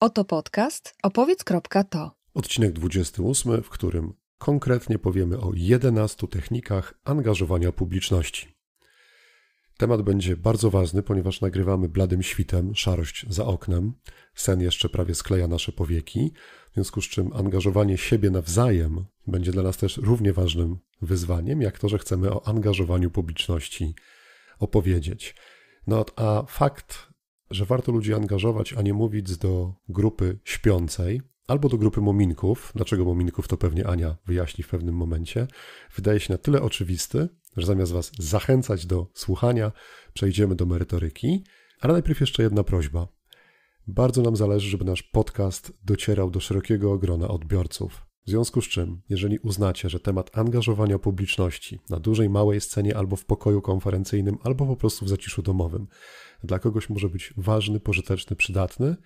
Oto podcast opowiedz.to. Odcinek 28, w którym konkretnie powiemy o 11 technikach angażowania publiczności. Temat będzie bardzo ważny, ponieważ nagrywamy bladym świtem, szarość za oknem, sen jeszcze prawie skleja nasze powieki, w związku z czym angażowanie siebie nawzajem będzie dla nas też równie ważnym wyzwaniem, jak to, że chcemy o angażowaniu publiczności opowiedzieć. No a fakt że warto ludzi angażować, a nie mówić do grupy śpiącej albo do grupy mominków. Dlaczego mominków, to pewnie Ania wyjaśni w pewnym momencie. Wydaje się na tyle oczywisty, że zamiast Was zachęcać do słuchania, przejdziemy do merytoryki. Ale najpierw jeszcze jedna prośba. Bardzo nam zależy, żeby nasz podcast docierał do szerokiego grona odbiorców. W związku z czym, jeżeli uznacie, że temat angażowania publiczności na dużej, małej scenie albo w pokoju konferencyjnym, albo po prostu w zaciszu domowym dla kogoś może być ważny, pożyteczny, przydatny,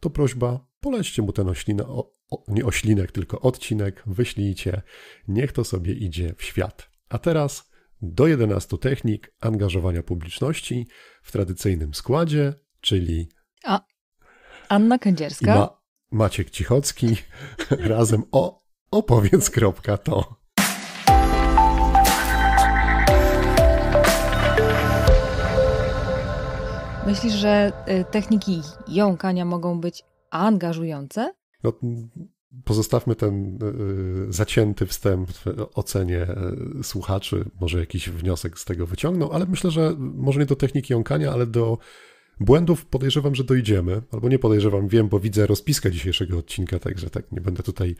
to prośba, polećcie mu ten oślina, o, o, nie oślinek, tylko odcinek, wyślijcie, niech to sobie idzie w świat. A teraz do 11 technik angażowania publiczności w tradycyjnym składzie, czyli... A, Anna Kędzierska. Ma, Maciek Cichocki razem o opowiedz kropka to. Myślisz, że y, techniki jąkania mogą być angażujące? No, pozostawmy ten y, y, zacięty wstęp w ocenie słuchaczy. Może jakiś wniosek z tego wyciągną, ale myślę, że może nie do techniki jąkania, ale do Błędów podejrzewam, że dojdziemy, albo nie podejrzewam, wiem, bo widzę rozpiskę dzisiejszego odcinka, także tak nie będę tutaj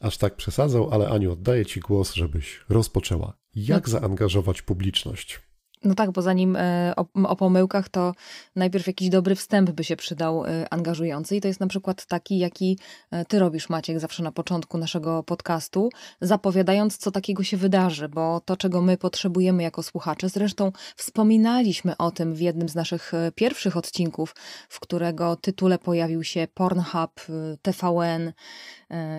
aż tak przesadzał, ale Aniu, oddaję Ci głos, żebyś rozpoczęła. Jak no. zaangażować publiczność? No tak, bo zanim e, o, o, pomyłkach, to najpierw jakiś dobry wstęp by się przydał e, angażujący, i to jest na przykład taki, jaki e, ty robisz, Maciek, zawsze na początku naszego podcastu, zapowiadając, co takiego się wydarzy, bo to, czego my potrzebujemy jako słuchacze, zresztą wspominaliśmy o tym w jednym z naszych pierwszych odcinków, w którego tytule pojawił się Pornhub, TVN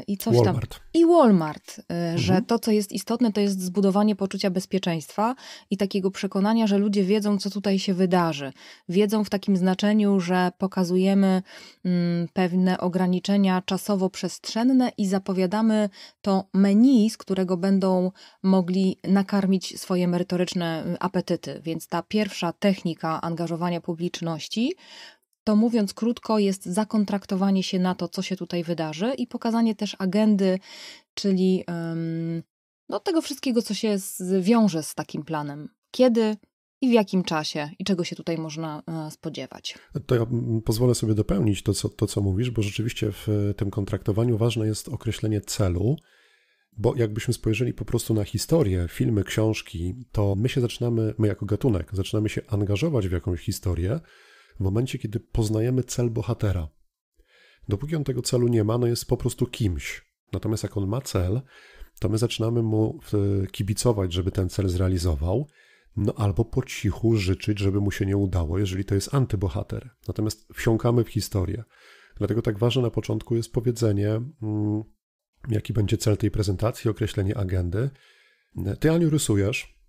i coś Walmart. tam. I Walmart, mhm. że to, co jest istotne, to jest zbudowanie poczucia bezpieczeństwa i takiego przekonania, przekonania, że ludzie wiedzą, co tutaj się wydarzy. Wiedzą w takim znaczeniu, że pokazujemy mm, pewne ograniczenia czasowo-przestrzenne i zapowiadamy to menu, z którego będą mogli nakarmić swoje merytoryczne y, apetyty. Więc ta pierwsza technika angażowania publiczności to mówiąc krótko, jest zakontraktowanie się na to, co się tutaj wydarzy i pokazanie też agendy, czyli um, no, tego wszystkiego, co się wiąże z takim planem. Kiedy i w jakim czasie i czego się tutaj można e, spodziewać. To ja pozwolę sobie dopełnić to, co, to, co mówisz, bo rzeczywiście w e, tym kontraktowaniu ważne jest określenie celu, bo jakbyśmy spojrzeli po prostu na historię, filmy, książki, to my się zaczynamy, my jako gatunek, zaczynamy się angażować w jakąś historię w momencie, kiedy poznajemy cel bohatera. Dopóki on tego celu nie ma, no jest po prostu kimś. Natomiast jak on ma cel, to my zaczynamy mu e, kibicować, żeby ten cel zrealizował no albo po cichu życzyć, żeby mu się nie udało, jeżeli to jest antybohater. Natomiast wsiąkamy w historię. Dlatego tak ważne na początku jest powiedzenie, mm, jaki będzie cel tej prezentacji, określenie agendy. Ty, Aniu, rysujesz.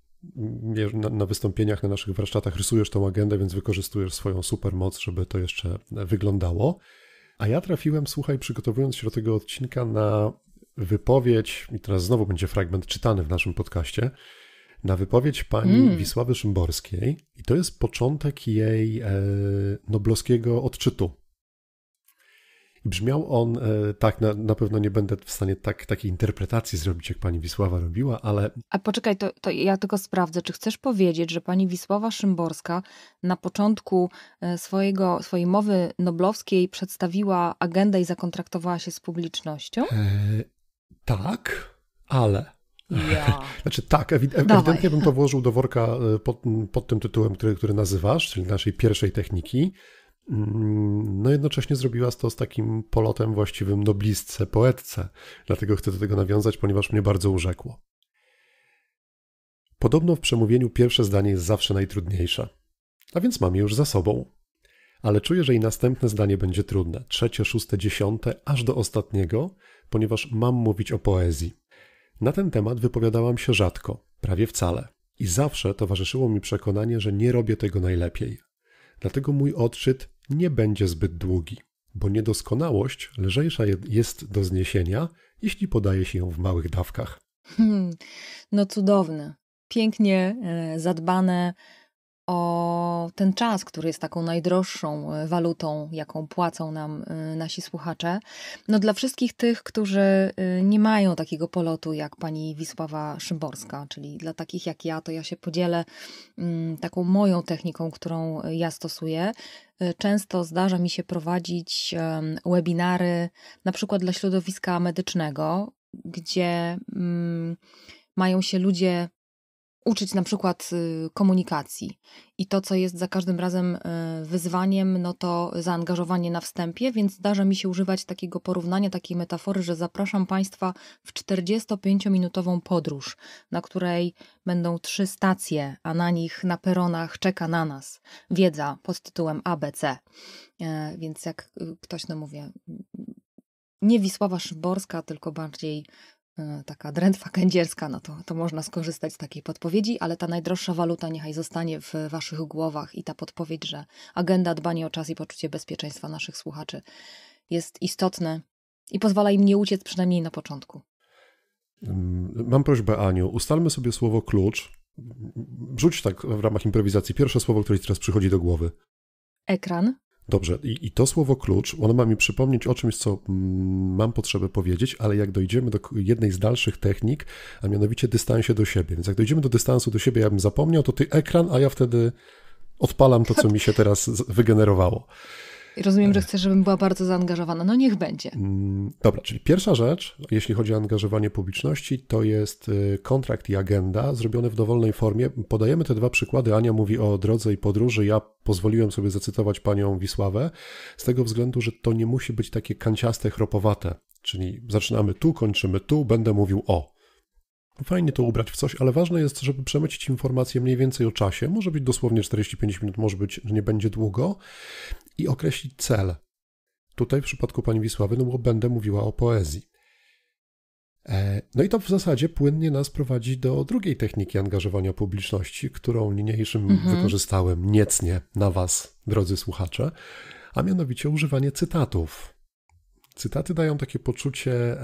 Na, na wystąpieniach, na naszych warsztatach rysujesz tą agendę, więc wykorzystujesz swoją supermoc, żeby to jeszcze wyglądało. A ja trafiłem, słuchaj, przygotowując się do tego odcinka na wypowiedź, i teraz znowu będzie fragment czytany w naszym podcaście, na wypowiedź pani mm. Wisławy Szymborskiej i to jest początek jej e, noblowskiego odczytu. I brzmiał on, e, tak, na, na, pewno nie będę w stanie tak, takiej interpretacji zrobić, jak pani Wisława robiła, ale... A poczekaj, to, to ja tylko sprawdzę, czy chcesz powiedzieć, że pani Wisława Szymborska na początku e, swojego, swojej mowy noblowskiej przedstawiła agendę i zakontraktowała się z publicznością? E, tak, ale ja. Znaczy tak, ew Dawaj. ewidentnie bym to włożył do worka e, pod, pod, tym tytułem, który, który nazywasz, czyli naszej pierwszej techniki. Mm, no jednocześnie zrobiła to z takim polotem właściwym noblistce, poetce. Dlatego chcę do tego nawiązać, ponieważ mnie bardzo urzekło. Podobno w przemówieniu pierwsze zdanie jest zawsze najtrudniejsze. A więc mam je już za sobą. Ale czuję, że i następne zdanie będzie trudne. Trzecie, szóste, dziesiąte, aż do ostatniego, ponieważ mam mówić o poezji. Na ten temat wypowiadałam się rzadko, prawie wcale. I zawsze towarzyszyło mi przekonanie, że nie robię tego najlepiej. Dlatego mój odczyt nie będzie zbyt długi, bo niedoskonałość lżejsza jest do zniesienia, jeśli podaje się ją w małych dawkach. Hmm, no cudowne. Pięknie e, zadbane o ten czas, który jest taką najdroższą e, walutą, jaką płacą nam e, nasi słuchacze. No dla wszystkich tych, którzy e, nie mają takiego polotu jak pani Wisława Szymborska, czyli dla takich jak ja, to ja się podzielę mm, taką moją techniką, którą ja stosuję. Często zdarza mi się prowadzić webinary, na przykład dla środowiska medycznego, gdzie mm, mają się ludzie uczyć na przykład y, komunikacji. I to, co jest za każdym razem y, wyzwaniem, no to zaangażowanie na wstępie, więc zdarza mi się używać takiego porównania, takiej metafory, że zapraszam Państwa w 45-minutową podróż, na której będą trzy stacje, a na nich na peronach czeka na nas wiedza pod tytułem ABC. E, więc jak y, ktoś, no mówię, nie Wisława Szymborska, tylko bardziej E, taka drętwa kędzierska, no to, to można skorzystać z takiej podpowiedzi, ale ta najdroższa waluta niechaj zostanie w waszych głowach i ta podpowiedź, że agenda dbanie o czas i poczucie bezpieczeństwa naszych słuchaczy jest istotne i pozwala im nie uciec przynajmniej na początku. Mm, mam prośbę, Aniu, ustalmy sobie słowo klucz. Rzuć tak w ramach improwizacji pierwsze słowo, które ci teraz przychodzi do głowy. Ekran. Dobrze, I, i, to słowo klucz, ono ma mi przypomnieć o czymś, co mm, mam potrzebę powiedzieć, ale jak dojdziemy do jednej z dalszych technik, a mianowicie dystansie do siebie. Więc jak dojdziemy do dystansu do siebie, ja bym zapomniał, to ty ekran, a ja wtedy odpalam to, co mi się teraz wygenerowało rozumiem, że chcesz, żebym była bardzo zaangażowana. No niech będzie. Mm, dobra, czyli pierwsza rzecz, jeśli chodzi o angażowanie publiczności, to jest y, kontrakt i agenda zrobione w dowolnej formie. Podajemy te dwa przykłady. Ania mówi o drodze i podróży. Ja pozwoliłem sobie zacytować panią Wisławę z tego względu, że to nie musi być takie kanciaste, chropowate. Czyli zaczynamy tu, kończymy tu, będę mówił o. Fajnie to ubrać w coś, ale ważne jest, żeby przemycić informację mniej więcej o czasie. Może być dosłownie 45 minut, może być, że nie będzie długo i określić cel. Tutaj w przypadku pani Wisławy, no bo będę mówiła o poezji. E, no i to w zasadzie płynnie nas prowadzi do drugiej techniki angażowania publiczności, którą niniejszym mhm. wykorzystałem niecnie na Was, drodzy słuchacze, a mianowicie używanie cytatów. Cytaty dają takie poczucie e,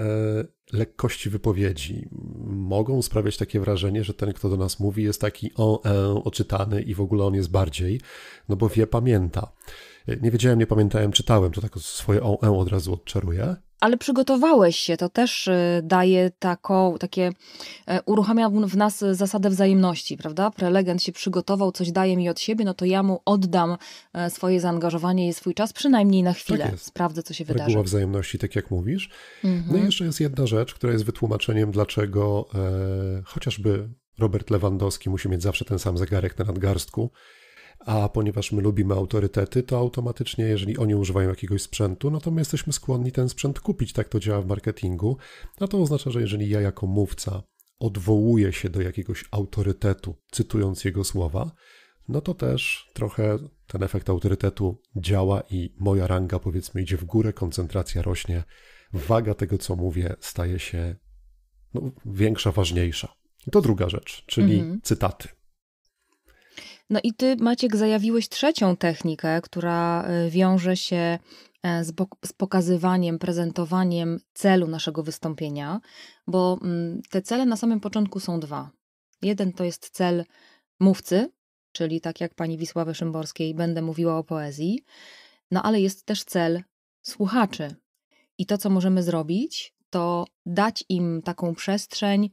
lekkości wypowiedzi. Mogą sprawiać takie wrażenie, że ten, kto do nas mówi, jest taki o, e, oczytany i w ogóle on jest bardziej, no bo wie, pamięta. Nie wiedziałem, nie pamiętałem, czytałem, to tak swoje OM od razu odczaruję. Ale przygotowałeś się, to też y, daje taką, takie, e, uruchamia w nas zasadę wzajemności, prawda? Prelegent się przygotował, coś daje mi od siebie, no to ja mu oddam e, swoje zaangażowanie i swój czas, przynajmniej na chwilę. Tak Sprawdzę, co się Reguła wydarzy. Reguła wzajemności, tak jak mówisz. Mhm. No i jeszcze jest jedna rzecz, która jest wytłumaczeniem, dlaczego e, chociażby Robert Lewandowski musi mieć zawsze ten sam zegarek na nadgarstku, a ponieważ my lubimy autorytety, to automatycznie, jeżeli oni używają jakiegoś sprzętu, no to my jesteśmy skłonni ten sprzęt kupić. Tak to działa w marketingu. A no to oznacza, że jeżeli ja jako mówca odwołuję się do jakiegoś autorytetu, cytując jego słowa, no to też trochę ten efekt autorytetu działa i moja ranga, powiedzmy, idzie w górę, koncentracja rośnie, waga tego, co mówię, staje się no, większa, ważniejsza. I to druga rzecz, czyli mhm. cytaty. No i ty, Maciek, zajawiłeś trzecią technikę, która e, wiąże się e, z, z, pokazywaniem, prezentowaniem celu naszego wystąpienia, bo mm, te cele na samym początku są dwa. Jeden to jest cel mówcy, czyli tak jak pani Wisławy Szymborskiej, będę mówiła o poezji, no ale jest też cel słuchaczy. I to, co możemy zrobić, to dać im taką przestrzeń,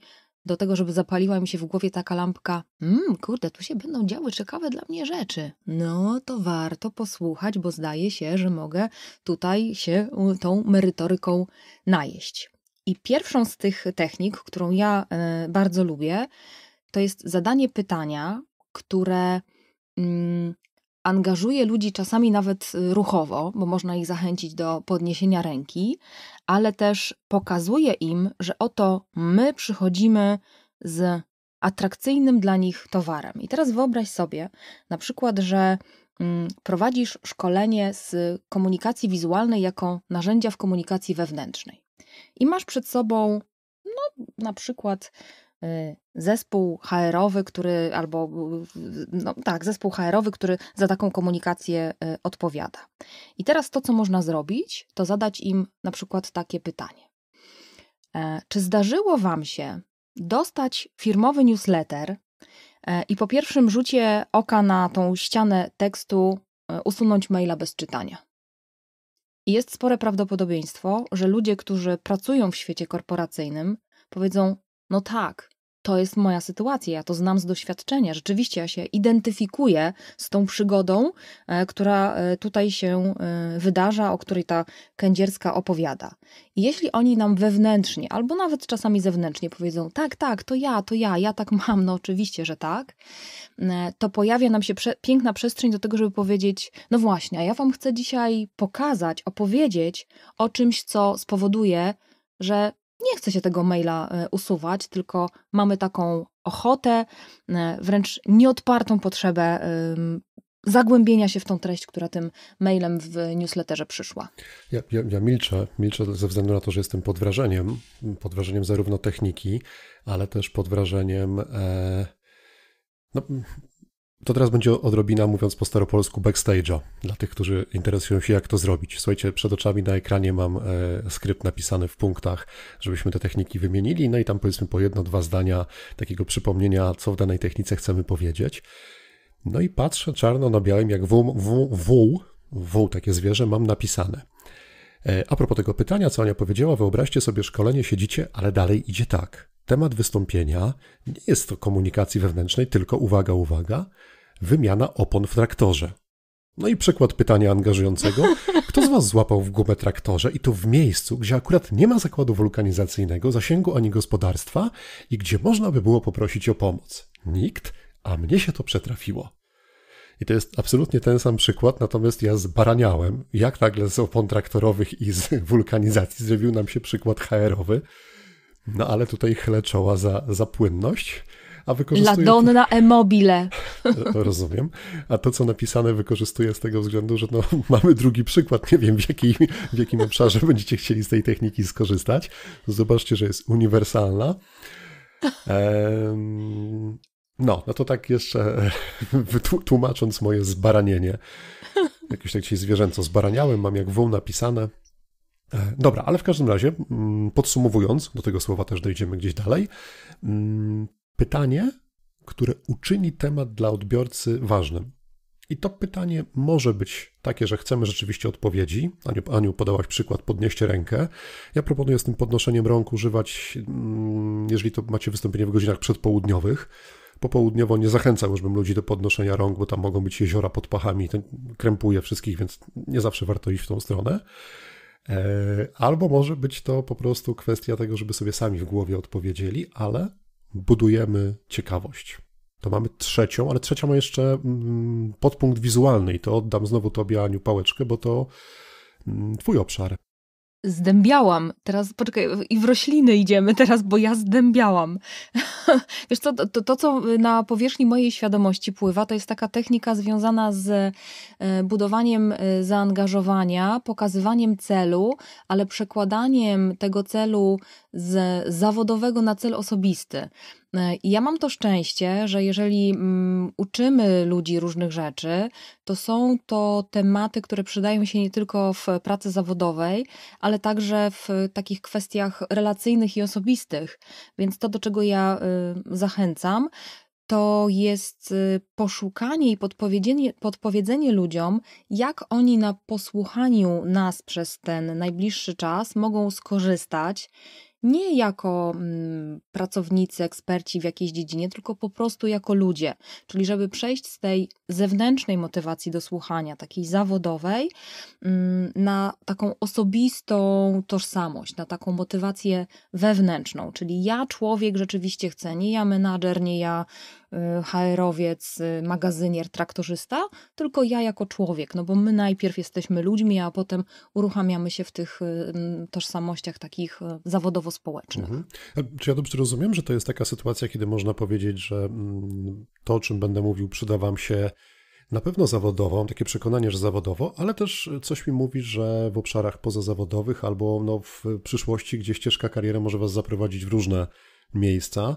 do tego, żeby zapaliła mi się w głowie taka lampka, mmm, kurde, tu się będą działy ciekawe dla mnie rzeczy. No to warto posłuchać, bo zdaje się, że mogę tutaj się y, tą merytoryką najeść. I pierwszą z tych technik, którą ja e, bardzo lubię, to jest zadanie pytania, które mm, angażuje ludzi czasami nawet y, ruchowo, bo można ich zachęcić do podniesienia ręki, ale też pokazuje im, że oto my przychodzimy z atrakcyjnym dla nich towarem. I teraz wyobraź sobie na przykład, że mm, prowadzisz szkolenie z komunikacji wizualnej jako narzędzia w komunikacji wewnętrznej. I masz przed sobą no, na przykład Y, zespół HR-owy, który albo no tak, zespół HR-owy, który za taką komunikację y, odpowiada. I teraz to, co można zrobić, to zadać im na przykład takie pytanie. E, czy zdarzyło wam się dostać firmowy newsletter e, i po pierwszym rzucie oka na tą ścianę tekstu e, usunąć maila bez czytania? I jest spore prawdopodobieństwo, że ludzie, którzy pracują w świecie korporacyjnym, powiedzą: No tak, to jest moja sytuacja, ja to znam z doświadczenia. Rzeczywiście ja się identyfikuję z tą przygodą, e, która e, tutaj się e, wydarza, o której ta kędzierska opowiada. I jeśli oni nam wewnętrznie, albo nawet czasami zewnętrznie powiedzą, tak, tak, to ja, to ja, ja tak mam, no oczywiście, że tak, to pojawia nam się prze piękna przestrzeń do tego, żeby powiedzieć, no właśnie, a ja wam chcę dzisiaj pokazać, opowiedzieć o czymś, co spowoduje, że nie chce się tego maila e, usuwać, tylko mamy taką ochotę, e, wręcz nieodpartą potrzebę zagłębienia się w tą treść, która tym mailem w newsletterze przyszła. Ja, ja, ja, milczę, milczę ze względu na to, że jestem pod wrażeniem, pod wrażeniem zarówno techniki, ale też pod wrażeniem e, no, to teraz będzie odrobina, mówiąc po staropolsku, backstage'a dla tych, którzy interesują się, jak to zrobić. Słuchajcie, przed oczami na ekranie mam e, skrypt napisany w punktach, żebyśmy te techniki wymienili, no i tam powiedzmy po jedno, dwa zdania takiego przypomnienia, co w danej technice chcemy powiedzieć. No i patrzę czarno na białym, jak wół, wół, takie zwierzę, mam napisane. E, a propos tego pytania, co Ania powiedziała, wyobraźcie sobie szkolenie, siedzicie, ale dalej idzie tak. Temat wystąpienia nie jest to komunikacji wewnętrznej, tylko uwaga, uwaga, wymiana opon w traktorze. No i przykład pytania angażującego. Kto z Was złapał w gumę traktorze i to w miejscu, gdzie akurat nie ma zakładu wulkanizacyjnego, zasięgu ani gospodarstwa i gdzie można by było poprosić o pomoc? Nikt, a mnie się to przetrafiło. I to jest absolutnie ten sam przykład, natomiast ja zbaraniałem, jak nagle z opon traktorowych i z wulkanizacji zrobił nam się przykład HR-owy. No ale tutaj chlę czoła za, za płynność. A wykorzystuje... La donna e-mobile. Rozumiem. A to, co napisane, wykorzystuję z tego względu, że no, mamy drugi przykład. Nie wiem, w, jakiej, w jakim obszarze będziecie chcieli z tej techniki skorzystać. Zobaczcie, że jest uniwersalna. no, no to tak jeszcze tłumacząc moje zbaranienie. Jakoś tak dzisiaj zwierzęco zbaraniałem, mam jak wół napisane. E, dobra, ale w każdym razie, mm, podsumowując, do tego słowa też dojdziemy gdzieś dalej. Mm, Pytanie, które uczyni temat dla odbiorcy ważnym. I to pytanie może być takie, że chcemy rzeczywiście odpowiedzi. Aniu, Aniu podałaś przykład, podnieście rękę. Ja proponuję z tym podnoszeniem rąk używać, mm, jeżeli to macie wystąpienie w godzinach przedpołudniowych. Popołudniowo nie zachęcałbym ludzi do podnoszenia rąk, bo tam mogą być jeziora pod pachami, to krępuje wszystkich, więc nie zawsze warto iść w tą stronę. E, albo może być to po prostu kwestia tego, żeby sobie sami w głowie odpowiedzieli, ale budujemy ciekawość. To mamy trzecią, ale trzecia ma jeszcze mm, podpunkt wizualny i to oddam znowu Tobie, Aniu, pałeczkę, bo to mm, Twój obszar zdębiałam. Teraz poczekaj, i w rośliny idziemy teraz, bo ja zdębiałam. Wiesz to, to, to, co na powierzchni mojej świadomości pływa, to jest taka technika związana z e, budowaniem e, zaangażowania, pokazywaniem celu, ale przekładaniem tego celu z zawodowego na cel osobisty. E, ja mam to szczęście, że jeżeli mm, uczymy ludzi różnych rzeczy, to są to tematy, które przydają się nie tylko w pracy zawodowej, ale także w takich kwestiach relacyjnych i osobistych. Więc to, do czego ja y, zachęcam, to jest y, poszukanie i podpowiedzenie, podpowiedzenie ludziom, jak oni na posłuchaniu nas przez ten najbliższy czas mogą skorzystać nie jako mm, pracownicy, eksperci w jakiejś dziedzinie, tylko po prostu jako ludzie. Czyli żeby przejść z tej zewnętrznej motywacji do słuchania, takiej zawodowej, mm, na taką osobistą tożsamość, na taką motywację wewnętrzną. Czyli ja, człowiek, rzeczywiście chcę, nie ja, menadżer, nie ja Y, HR-owiec, y, magazynier, traktorzysta, tylko ja jako człowiek, no bo my najpierw jesteśmy ludźmi, a potem uruchamiamy się w tych y, tożsamościach takich zawodowo-społecznych. Mhm. Czy ja dobrze rozumiem, że to jest taka sytuacja, kiedy można powiedzieć, że mm, to, o czym będę mówił, przyda wam się na pewno zawodowo, mam takie przekonanie, że zawodowo, ale też coś mi mówi, że w obszarach pozazawodowych albo no w przyszłości, gdzie ścieżka kariery może Was zaprowadzić w różne miejsca,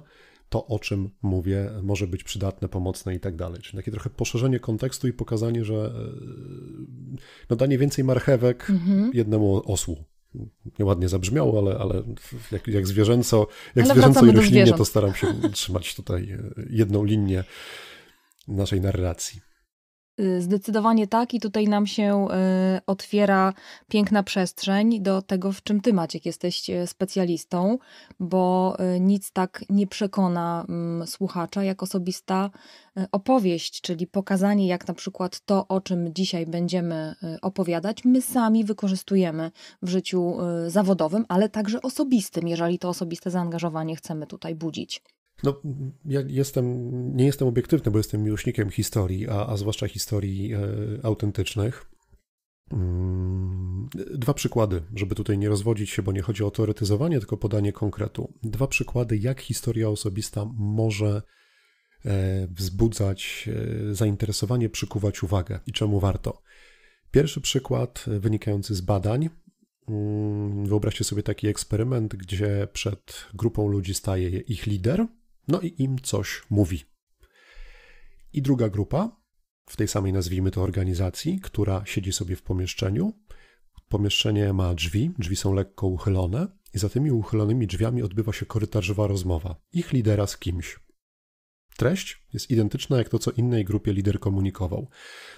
to, o czym mówię, może być przydatne, pomocne i tak dalej. Czyli takie trochę poszerzenie kontekstu i pokazanie, że e, no danie więcej marchewek mhm. jednemu osłu. Nieładnie zabrzmiało, ale, ale jak, jak zwierzęco, jak ale zwierzęco i roślinnie, to staram się trzymać tutaj e, jedną linię naszej narracji. Y, zdecydowanie tak, i tutaj nam się y, otwiera piękna przestrzeń do tego, w czym ty, Maciek, jesteś y, specjalistą, bo nic tak nie przekona mm, słuchacza jak osobista opowieść, czyli pokazanie, jak na przykład to, o czym dzisiaj będziemy opowiadać, my sami wykorzystujemy w życiu zawodowym, ale także osobistym, jeżeli to osobiste zaangażowanie chcemy tutaj budzić. No, ja jestem, nie jestem obiektywny, bo jestem miłośnikiem historii, a, a zwłaszcza historii e, autentycznych. Mm, dwa przykłady, żeby tutaj nie rozwodzić się, bo nie chodzi o teoretyzowanie, tylko podanie konkretu. Dwa przykłady, jak historia osobista może e, wzbudzać e, zainteresowanie, przykuwać uwagę i czemu warto. Pierwszy przykład wynikający z badań. Mm, wyobraźcie sobie taki eksperyment, gdzie przed grupą ludzi staje ich lider no i im coś mówi. I druga grupa, w tej samej nazwijmy to organizacji, która siedzi sobie w pomieszczeniu. Pomieszczenie ma drzwi, drzwi są lekko uchylone i za tymi uchylonymi drzwiami odbywa się korytarzowa rozmowa ich lidera z kimś. Treść jest identyczna jak to, co innej grupie lider komunikował.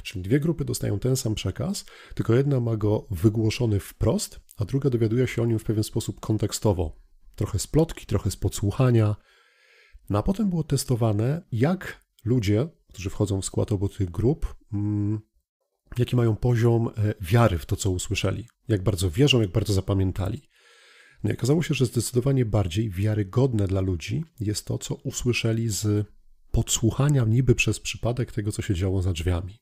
Czyli dwie grupy dostają ten sam przekaz, tylko jedna ma go wygłoszony wprost, a druga dowiaduje się o nim w pewien sposób kontekstowo. Trochę z plotki, trochę z podsłuchania, no a potem było testowane, jak ludzie, którzy wchodzą w skład obu tych grup, mm, jaki mają poziom e, wiary w to, co usłyszeli, jak bardzo wierzą, jak bardzo zapamiętali. No i okazało się, że zdecydowanie bardziej wiarygodne dla ludzi jest to, co usłyszeli z podsłuchania niby przez przypadek tego, co się działo za drzwiami.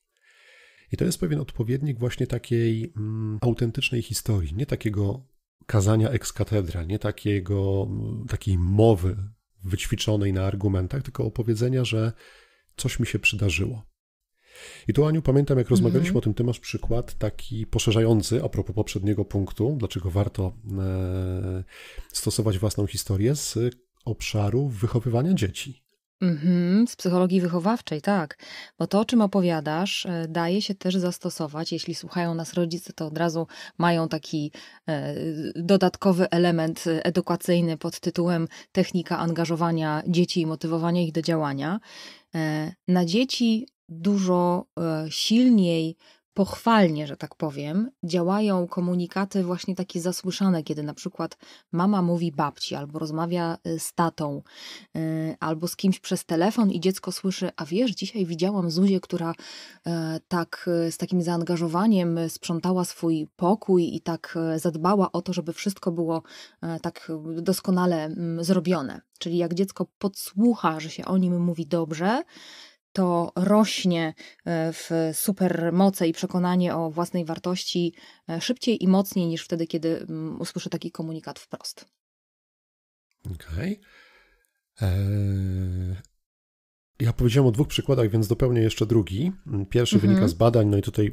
I to jest pewien odpowiednik właśnie takiej mm, autentycznej historii, nie takiego kazania ex cathedra, nie takiego, mm, takiej mowy wyćwiczonej na argumentach, tylko opowiedzenia, że coś mi się przydarzyło. I tu, Aniu, pamiętam, jak mhm. rozmawialiśmy mm-hmm. o tym, ty masz przykład taki poszerzający a propos poprzedniego punktu, dlaczego warto e, stosować własną historię z obszaru wychowywania dzieci. Mhm, z psychologii wychowawczej, tak. Bo to, o czym opowiadasz, e, daje się też zastosować. Jeśli słuchają nas rodzice, to od razu mają taki e, dodatkowy element e, edukacyjny pod tytułem Technika angażowania dzieci i motywowania ich do działania. na dzieci dużo silniej pochwalnie, że tak powiem, działają komunikaty właśnie takie zasłyszane, kiedy na przykład mama mówi babci albo rozmawia y, z tatą y, albo z kimś przez telefon i dziecko słyszy, a wiesz, dzisiaj widziałam Zuzię, która e, tak e, z takim zaangażowaniem sprzątała swój pokój i tak e, zadbała o to, żeby wszystko było tak doskonale mm, zrobione. Czyli jak dziecko podsłucha, że się o nim mówi dobrze, to rośnie e, w supermoce i przekonanie o własnej wartości e, szybciej i mocniej niż wtedy, kiedy mm, usłyszę taki komunikat wprost. Okej. Okay. E, ja powiedziałem o dwóch przykładach, więc dopełnię jeszcze drugi. Pierwszy mhm. wynika z badań, no i tutaj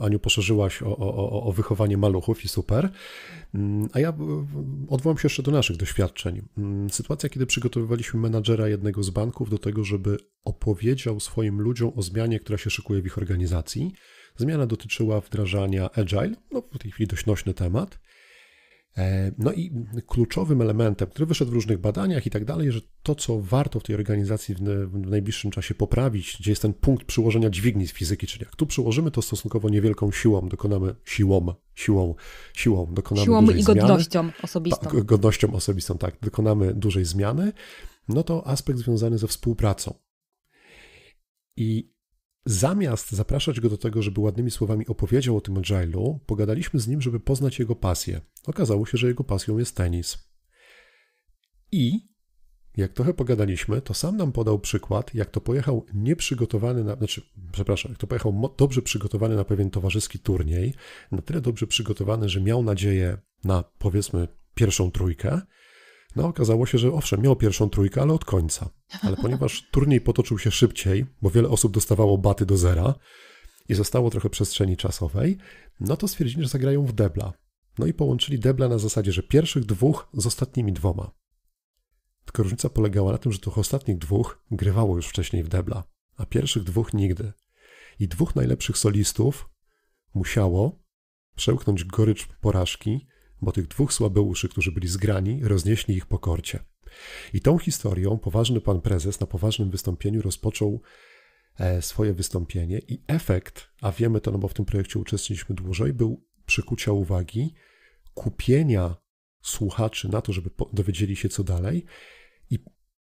Aniu poszerzyłaś o, o, o, wychowanie maluchów i super. Mm, a ja odwołam się jeszcze do naszych doświadczeń. Mm, sytuacja, kiedy przygotowywaliśmy menadżera jednego z banków do tego, żeby opowiedział swoim ludziom o zmianie, która się szykuje w ich organizacji. Zmiana dotyczyła wdrażania Agile, no w tej chwili dość nośny temat. E, no i kluczowym elementem, który wyszedł w różnych badaniach i tak dalej, że to, co warto w tej organizacji w najbliższym czasie poprawić, gdzie jest ten punkt przyłożenia dźwigni z fizyki, czyli jak tu przyłożymy to stosunkowo niewielką siłą, dokonamy siłą, siłą, siłą, dokonamy siłą dużej i godnością zmiany, osobistą. Ta, godnością osobistą, tak, dokonamy dużej zmiany, no to aspekt związany ze współpracą. I Zamiast zapraszać go do tego, żeby ładnymi słowami opowiedział o tym agile'u, pogadaliśmy z nim, żeby poznać jego pasję. Okazało się, że jego pasją jest tenis. I jak trochę pogadaliśmy, to sam nam podał przykład, jak to pojechał nieprzygotowany, na, znaczy, przepraszam, jak to pojechał dobrze przygotowany na pewien towarzyski turniej, na tyle dobrze przygotowany, że miał nadzieję na powiedzmy pierwszą trójkę, no, okazało się, że owszem, miał pierwszą trójkę, ale od końca. Ale ponieważ turniej potoczył się szybciej, bo wiele osób dostawało baty do zera i zostało trochę przestrzeni czasowej, no to stwierdzili, że zagrają w debla. No i połączyli debla na zasadzie, że pierwszych dwóch z ostatnimi dwoma. Tylko różnica polegała na tym, że tych ostatnich dwóch grywało już wcześniej w debla, a pierwszych dwóch nigdy. I dwóch najlepszych solistów musiało przełknąć gorycz porażki bo tych dwóch słabeuszy, którzy byli zgrani, roznieśli ich po korcie. I tą historią poważny pan prezes na poważnym wystąpieniu rozpoczął e, swoje wystąpienie i efekt, a wiemy to, no bo w tym projekcie uczestniczyliśmy dłużej, był przykucia uwagi, kupienia słuchaczy na to, żeby dowiedzieli się co dalej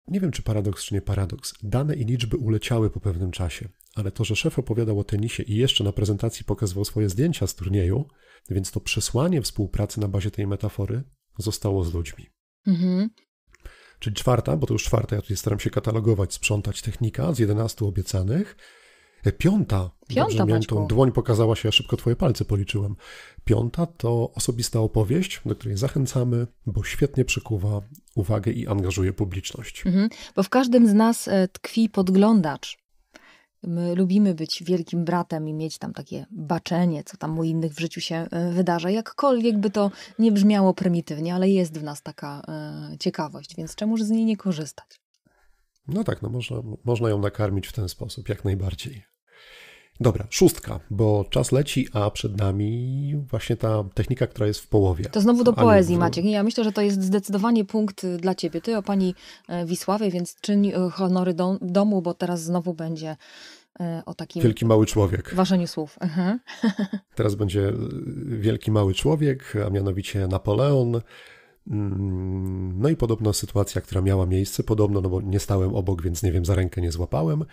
nie wiem, czy paradoks, czy nie paradoks. Dane i liczby uleciały po pewnym czasie, ale to, że szef opowiadał o tenisie i jeszcze na prezentacji pokazywał swoje zdjęcia z turnieju, więc to przesłanie współpracy na bazie tej metafory zostało z ludźmi. Mhm. Czyli czwarta, bo to już czwarta, ja tutaj staram się katalogować, sprzątać technika z 11 obiecanych, Piąta, Piąta miałem tą dłoń pokazała się, ja szybko twoje palce policzyłem. Piąta to osobista opowieść, do której zachęcamy, bo świetnie przykuwa uwagę i angażuje publiczność. Mhm, bo w każdym z nas e, tkwi podglądacz. My lubimy być wielkim bratem i mieć tam takie baczenie, co tam u innych w życiu się e, wydarza. Jakkolwiek by to nie brzmiało prymitywnie, ale jest w nas taka e, ciekawość, więc czemuż z niej nie korzystać? No tak, no można, można ją nakarmić w ten sposób, jak najbardziej. Dobra, szóstka, bo czas leci, a przed nami właśnie ta technika, która jest w połowie. To znowu do poezji, Maciek. Ja myślę, że to jest zdecydowanie punkt dla ciebie. Ty o pani e, Wisławie, więc czyń e, honory dom, domu, bo teraz znowu będzie e, o takim... Wielki mały człowiek. Ważeniu słów. Mhm. Teraz będzie wielki mały człowiek, a mianowicie Napoleon. Mm, no i podobno sytuacja, która miała miejsce, podobno, no bo nie stałem obok, więc nie wiem, za rękę nie złapałem.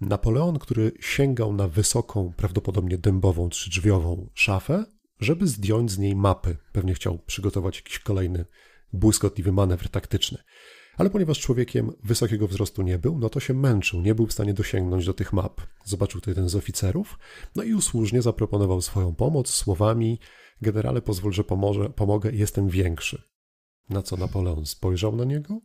Napoleon, który sięgał na wysoką, prawdopodobnie dębową, trzydrzwiową szafę, żeby zdjąć z niej mapy. Pewnie chciał przygotować jakiś kolejny błyskotliwy manewr taktyczny. Ale ponieważ człowiekiem wysokiego wzrostu nie był, no to się męczył, nie był w stanie dosięgnąć do tych map. Zobaczył to jeden z oficerów, no i usłużnie zaproponował swoją pomoc słowami: Generale, pozwól, że pomoże, pomogę, jestem większy. Na co Napoleon spojrzał na niego,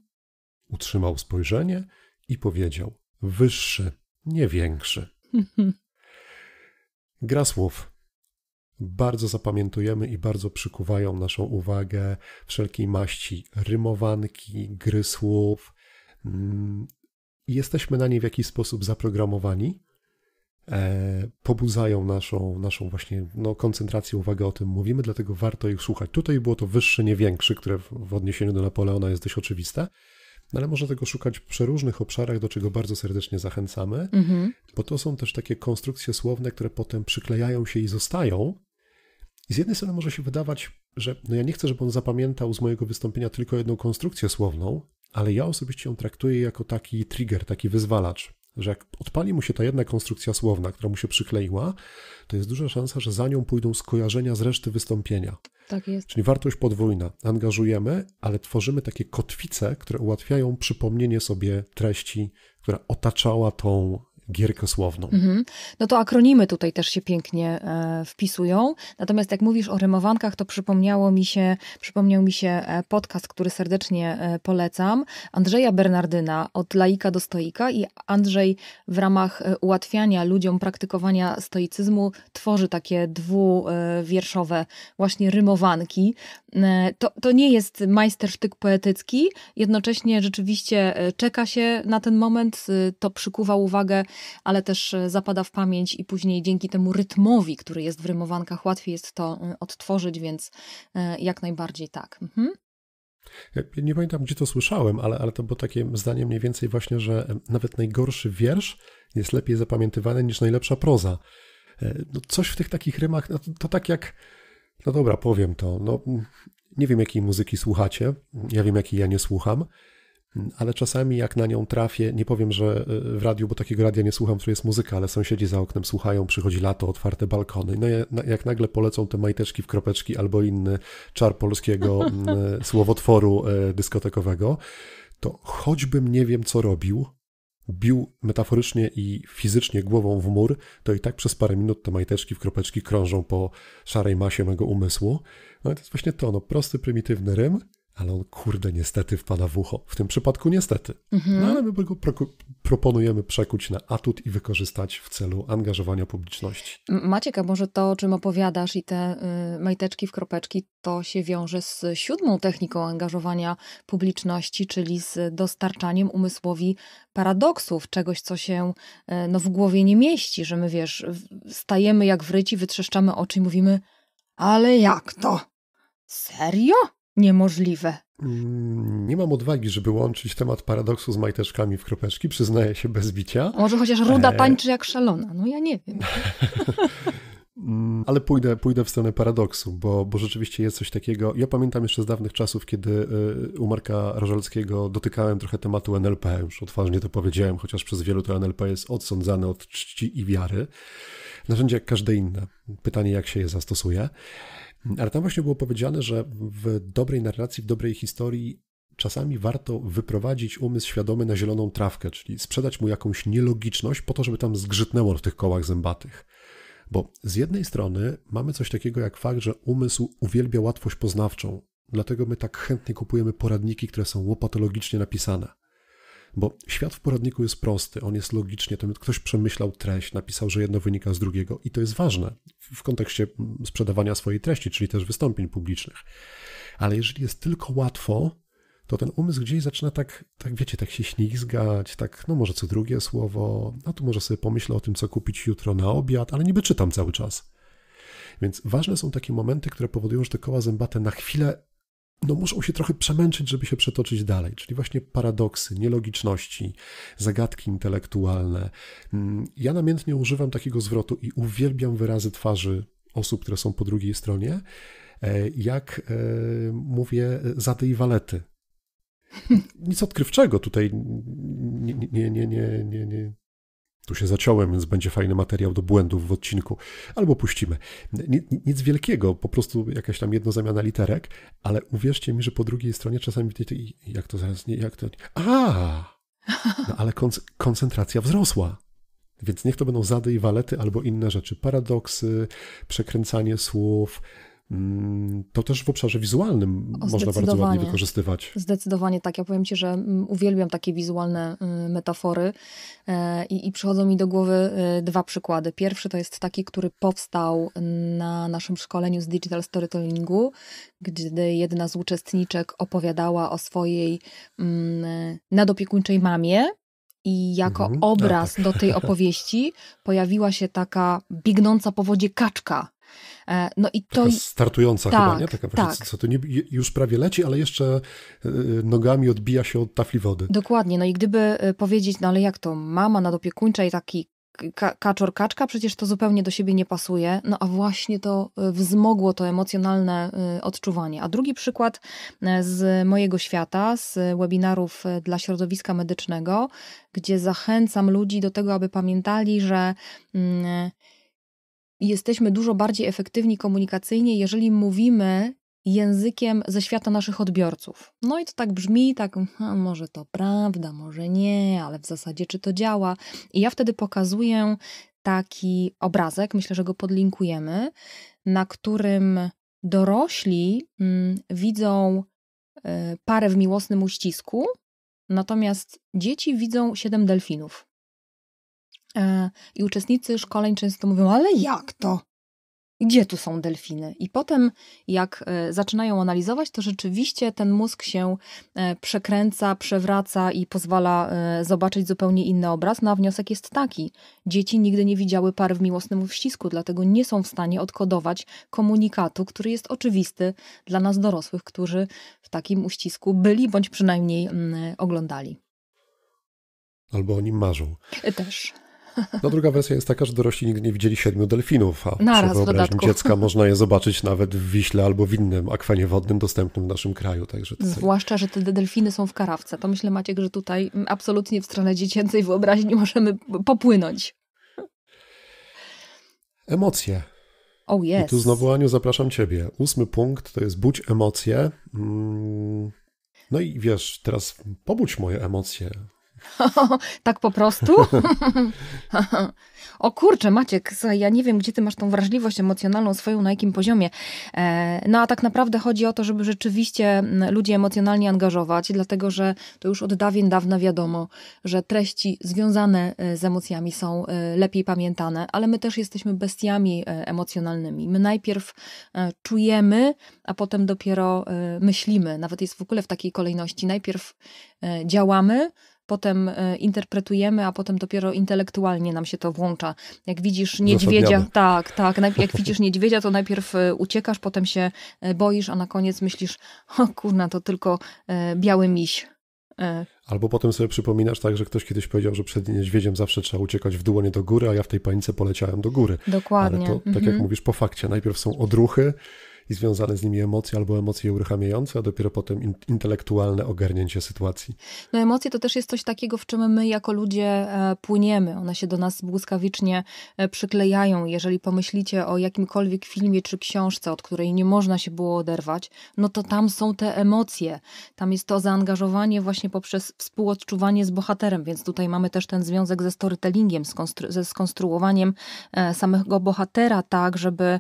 utrzymał spojrzenie i powiedział: Wyższy, nie większy. Gra słów. Bardzo zapamiętujemy i bardzo przykuwają naszą uwagę wszelkiej maści rymowanki, gry słów. Mm, jesteśmy na nie w jakiś sposób zaprogramowani. E, pobudzają naszą, naszą właśnie no, koncentrację, uwagę o tym mówimy, dlatego warto ich słuchać. Tutaj było to wyższe, nie większe, które w odniesieniu do Napoleona jest dość oczywiste no ale można tego szukać w przeróżnych obszarach, do czego bardzo serdecznie zachęcamy, mhm. bo to są też takie konstrukcje słowne, które potem przyklejają się i zostają. I z jednej strony może się wydawać, że no ja nie chcę, żeby on zapamiętał z mojego wystąpienia tylko jedną konstrukcję słowną, ale ja osobiście ją traktuję jako taki trigger, taki wyzwalacz że jak odpali mu się ta jedna konstrukcja słowna, która mu się przykleiła, to jest duża szansa, że za nią pójdą skojarzenia z reszty wystąpienia. Tak jest. Czyli wartość podwójna. Angażujemy, ale tworzymy takie kotwice, które ułatwiają przypomnienie sobie treści, która otaczała tą gierkosłowną. Mhm. No to akronimy tutaj też się pięknie e, wpisują. Natomiast jak mówisz o rymowankach, to przypomniało mi się, przypomniał mi się e, podcast, który serdecznie e, polecam, Andrzeja Bernardyna od laika do stoika i Andrzej w ramach e, ułatwiania ludziom praktykowania stoicyzmu tworzy takie dwuwierszowe właśnie rymowanki. E, to, to nie jest majstersztyk poetycki, jednocześnie rzeczywiście e, czeka się na ten moment, e, to przykuwa uwagę, ale też zapada w pamięć i później dzięki temu rytmowi, który jest w rymowankach, łatwiej jest to odtworzyć, więc jak najbardziej tak. Mhm. Nie pamiętam, gdzie to słyszałem, ale, ale to było takie zdanie mniej więcej właśnie, że nawet najgorszy wiersz jest lepiej zapamiętywany niż najlepsza proza. No coś w tych takich rymach, no to, to tak jak no dobra, powiem to. No, nie wiem, jakiej muzyki słuchacie. Ja wiem, jakiej ja nie słucham. Ale czasami, jak na nią trafię, nie powiem, że e, w radiu, bo takiego radia nie słucham, że jest muzyka, ale sąsiedzi za oknem słuchają, przychodzi lato, otwarte balkony. No jak nagle polecą te majteczki w kropeczki albo inny czar polskiego mm, e, słowotworu e, dyskotekowego, to choćbym nie wiem, co robił, bił metaforycznie i fizycznie głową w mur, to i tak przez parę minut te majteczki w kropeczki krążą po szarej masie mego umysłu. No i to jest właśnie to, no prosty, prymitywny rym, ale on kurde niestety wpada w ucho. W tym przypadku niestety. Mhm. No ale my go pro proponujemy przekuć na atut i wykorzystać w celu angażowania publiczności. Maciek, a może to, o czym opowiadasz i te y, majteczki w kropeczki, to się wiąże z siódmą techniką angażowania publiczności, czyli z dostarczaniem umysłowi paradoksów, czegoś, co się y, no, w głowie nie mieści, że my, wiesz, stajemy jak wryci, wytrzeszczamy oczy i mówimy ale jak to? Serio? niemożliwe. Mm, nie mam odwagi, żeby łączyć temat paradoksu z majteczkami w kropeczki, przyznaję się bez bicia. Może chociaż ruda e... tańczy jak szalona, no ja nie wiem. Mm, ale pójdę, pójdę w stronę paradoksu, bo, bo rzeczywiście jest coś takiego. Ja pamiętam jeszcze z dawnych czasów, kiedy y, u Marka Rażalskiego dotykałem trochę tematu NLP. Już odważnie to powiedziałem, chociaż przez wielu to NLP jest odsądzane od czci i wiary. Narzędzie jak każde inne. Pytanie, jak się je zastosuje. Ale tam właśnie było powiedziane, że w dobrej narracji, w dobrej historii czasami warto wyprowadzić umysł świadomy na zieloną trawkę, czyli sprzedać mu jakąś nielogiczność po to, żeby tam zgrzytnęło w tych kołach zębatych. Bo z jednej strony mamy coś takiego jak fakt, że umysł uwielbia łatwość poznawczą, dlatego my tak chętnie kupujemy poradniki, które są łopatologicznie napisane. Bo świat w poradniku jest prosty, on jest logicznie, to ktoś przemyślał treść, napisał, że jedno wynika z drugiego i to jest ważne w kontekście mm, sprzedawania swojej treści, czyli też wystąpień publicznych. Ale jeżeli jest tylko łatwo, to ten umysł gdzieś zaczyna tak, tak wiecie, tak się ślizgać, tak, no może co drugie słowo, no tu może sobie pomyślę o tym, co kupić jutro na obiad, ale niby czytam cały czas. Więc ważne są takie momenty, które powodują, że te koła zębate na chwilę no muszą się trochę przemęczyć, żeby się przetoczyć dalej. Czyli właśnie paradoksy, nielogiczności, zagadki intelektualne. Mm, ja namiętnie używam takiego zwrotu i uwielbiam wyrazy twarzy osób, które są po drugiej stronie, e, jak e, mówię, za i walety. Nic odkrywczego tutaj nie, nie, nie, nie, nie, nie, tu się zaciąłem, więc będzie fajny materiał do błędów w odcinku. Albo puścimy. Nic wielkiego, po prostu jakaś tam jedna zamiana literek, ale uwierzcie mi, że po drugiej stronie czasami jak to zaraz nie, jak to. A! No ale koncentracja wzrosła. Więc niech to będą zady i walety albo inne rzeczy, paradoksy, przekręcanie słów, Mm, to też w obszarze wizualnym o, można bardzo ładnie wykorzystywać. Zdecydowanie tak. Ja powiem Ci, że mm, uwielbiam takie wizualne y, metafory e, i, i przychodzą mi do głowy y, dwa przykłady. Pierwszy to jest taki, który powstał na naszym szkoleniu z digital storytellingu, gdy jedna z uczestniczek opowiadała o swojej mm, nadopiekuńczej mamie, i jako mhm. obraz tak. do tej opowieści pojawiła się taka biegnąca po wodzie kaczka. E, no i to. startująca tak, chyba, nie? Tak, taka właśnie, tak. co to nie, już prawie leci, ale jeszcze e, nogami odbija się od tafli wody. Dokładnie. No i gdyby e, powiedzieć, no ale jak to mama nadopiekuńcza i taki ka kaczor kaczka, przecież to zupełnie do siebie nie pasuje, no a właśnie to y, wzmogło to emocjonalne y, odczuwanie. A drugi przykład y, z mojego świata, z webinarów dla środowiska medycznego, gdzie zachęcam ludzi do tego, aby pamiętali, że mm, jesteśmy dużo bardziej efektywni komunikacyjnie, jeżeli mówimy językiem ze świata naszych odbiorców. No i to tak brzmi, tak hm, może to prawda, może nie, ale w zasadzie czy to działa. I ja wtedy pokazuję taki obrazek, myślę, że go podlinkujemy, na którym dorośli mm, widzą y, parę w miłosnym uścisku, natomiast dzieci widzą siedem delfinów. E, I uczestnicy szkoleń często mówią, ale jak to? gdzie tu są delfiny. I potem, jak e, zaczynają analizować, to rzeczywiście ten mózg się e, przekręca, przewraca i pozwala e, zobaczyć zupełnie inny obraz. No a wniosek jest taki: dzieci nigdy nie widziały par w miłosnym uścisku, dlatego nie są w stanie odkodować komunikatu, który jest oczywisty dla nas dorosłych, którzy w takim uścisku byli bądź przynajmniej mm, oglądali. Albo o nim marzą. Też. No druga wersja jest taka, że dorośli nigdy nie widzieli siedmiu delfinów, a Naraz wyobraźni dziecka można je zobaczyć nawet w Wiśle albo w innym akwenie wodnym dostępnym w naszym kraju. Także tutaj... Zwłaszcza, że te delfiny są w karawce. To myślę Maciek, że tutaj mm, absolutnie w stronę dziecięcej wyobraźni możemy popłynąć. Emocje. Oh yes. I tu znowu Aniu zapraszam Ciebie. Ósmy punkt to jest budź emocje. Mm, no i wiesz, teraz pobudź moje emocje. tak po prostu? o kurczę, Maciek, ja nie wiem, gdzie ty masz tą wrażliwość emocjonalną swoją, na jakim poziomie. E, no a tak naprawdę chodzi o to, żeby rzeczywiście mm, ludzi emocjonalnie angażować, dlatego że to już od dawien dawna wiadomo, że treści związane e, z emocjami są e, lepiej pamiętane, ale my też jesteśmy bestiami emocjonalnymi. My najpierw czujemy, a potem dopiero myślimy. Nawet jest w ogóle w takiej kolejności. Najpierw działamy, potem e, interpretujemy, a potem dopiero intelektualnie nam się to włącza. Jak widzisz niedźwiedzia, tak, tak, jak widzisz niedźwiedzia, to najpierw e, uciekasz, potem się e, boisz, a na koniec myślisz, o kurna, to tylko biały miś. Albo potem sobie przypominasz tak, że ktoś kiedyś powiedział, że przed niedźwiedziem zawsze trzeba uciekać w dłonie do góry, a ja w tej panice poleciałem do góry. Dokładnie. Ale to, tak jak mhm. mówisz, po fakcie. Najpierw są odruchy, i związane z nimi emocje albo emocje uruchamiające, a dopiero potem intelektualne ogarnięcie sytuacji. No emocje to też jest coś takiego, w czym my jako ludzie e, płyniemy. One się do nas błyskawicznie e, przyklejają. Jeżeli pomyślicie o jakimkolwiek filmie czy książce, od której nie można się było oderwać, no to tam są te emocje. Tam jest to zaangażowanie właśnie poprzez współodczuwanie z bohaterem, więc tutaj mamy też ten związek ze storytellingiem, ze skonstruowaniem e, samego bohatera, tak, żeby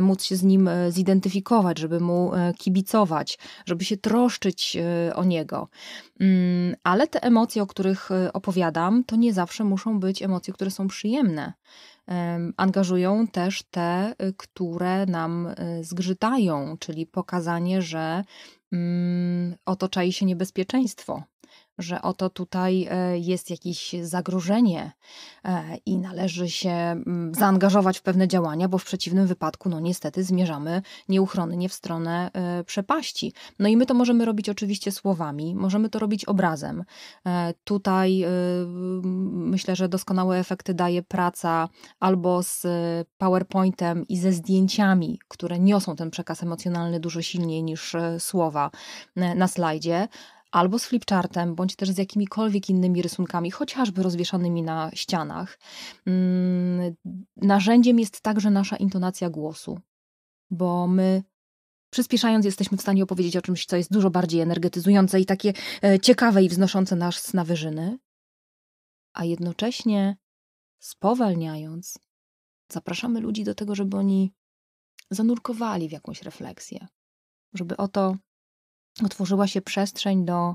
móc się z nim zidentyfikować identyfikować, żeby mu e, kibicować, żeby się troszczyć e, o niego. Mm, ale te emocje, o których e, opowiadam, to nie zawsze muszą być emocje, które są przyjemne. Angażują też te, które nam zgrzytają, czyli pokazanie, że mm, oto czai się niebezpieczeństwo, że oto tutaj e, jest jakieś zagrożenie e, i należy się mm, zaangażować w pewne działania, bo w przeciwnym wypadku, no niestety, zmierzamy nieuchronnie w stronę e, przepaści. No i my to możemy robić oczywiście słowami, możemy to robić obrazem. Tutaj myślę, że doskonałe efekty daje praca albo z PowerPointem i ze zdjęciami, które niosą ten przekaz emocjonalny dużo silniej niż słowa na slajdzie, albo z flipchartem, bądź też z jakimikolwiek innymi rysunkami, chociażby rozwieszanymi na ścianach. Mm, narzędziem jest także nasza intonacja głosu, bo my przyspieszając jesteśmy w stanie opowiedzieć o czymś, co jest dużo bardziej energetyzujące i takie e, ciekawe i wznoszące nas na wyżyny, a jednocześnie spowalniając, zapraszamy ludzi do tego, żeby oni zanurkowali w jakąś refleksję, żeby oto otworzyła się przestrzeń do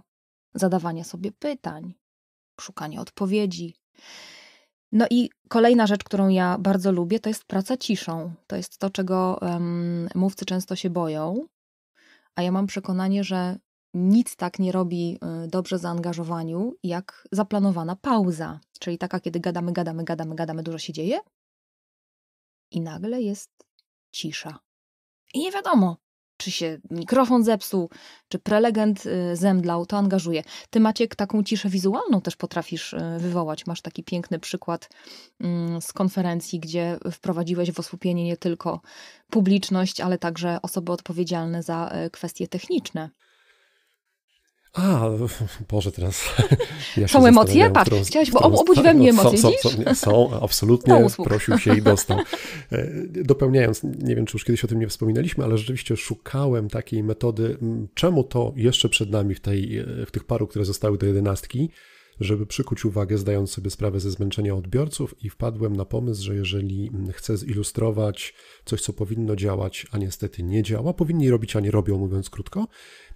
zadawania sobie pytań, szukania odpowiedzi. No i kolejna rzecz, którą ja bardzo lubię, to jest praca ciszą. To jest to, czego um, mówcy często się boją, a ja mam przekonanie, że nic tak nie robi y, dobrze zaangażowaniu, jak zaplanowana pauza, czyli taka, kiedy gadamy, gadamy, gadamy, gadamy, dużo się dzieje i nagle jest cisza. I nie wiadomo, czy się mikrofon zepsuł, czy prelegent y, zemdlał, to angażuje. Ty, Maciek, taką ciszę wizualną też potrafisz y, wywołać. Masz taki piękny przykład mm, z konferencji, gdzie wprowadziłeś w osłupienie nie tylko publiczność, ale także osoby odpowiedzialne za y, kwestie techniczne. A, Boże, teraz. Ja są emocje? Patrz, chciałeś, bo którą, obudź we no, mnie emocje. Są, są, są, są absolutnie. Prosił się i dostał. E, dopełniając, nie wiem, czy już kiedyś o tym nie wspominaliśmy, ale rzeczywiście szukałem takiej metody, czemu to jeszcze przed nami w, tej, e, w tych paru, które zostały do jedenastki, żeby przykuć uwagę, zdając sobie sprawę ze zmęczenia odbiorców, i wpadłem na pomysł, że jeżeli chcę zilustrować coś, co powinno działać, a niestety nie działa, powinni robić, a nie robią, mówiąc krótko,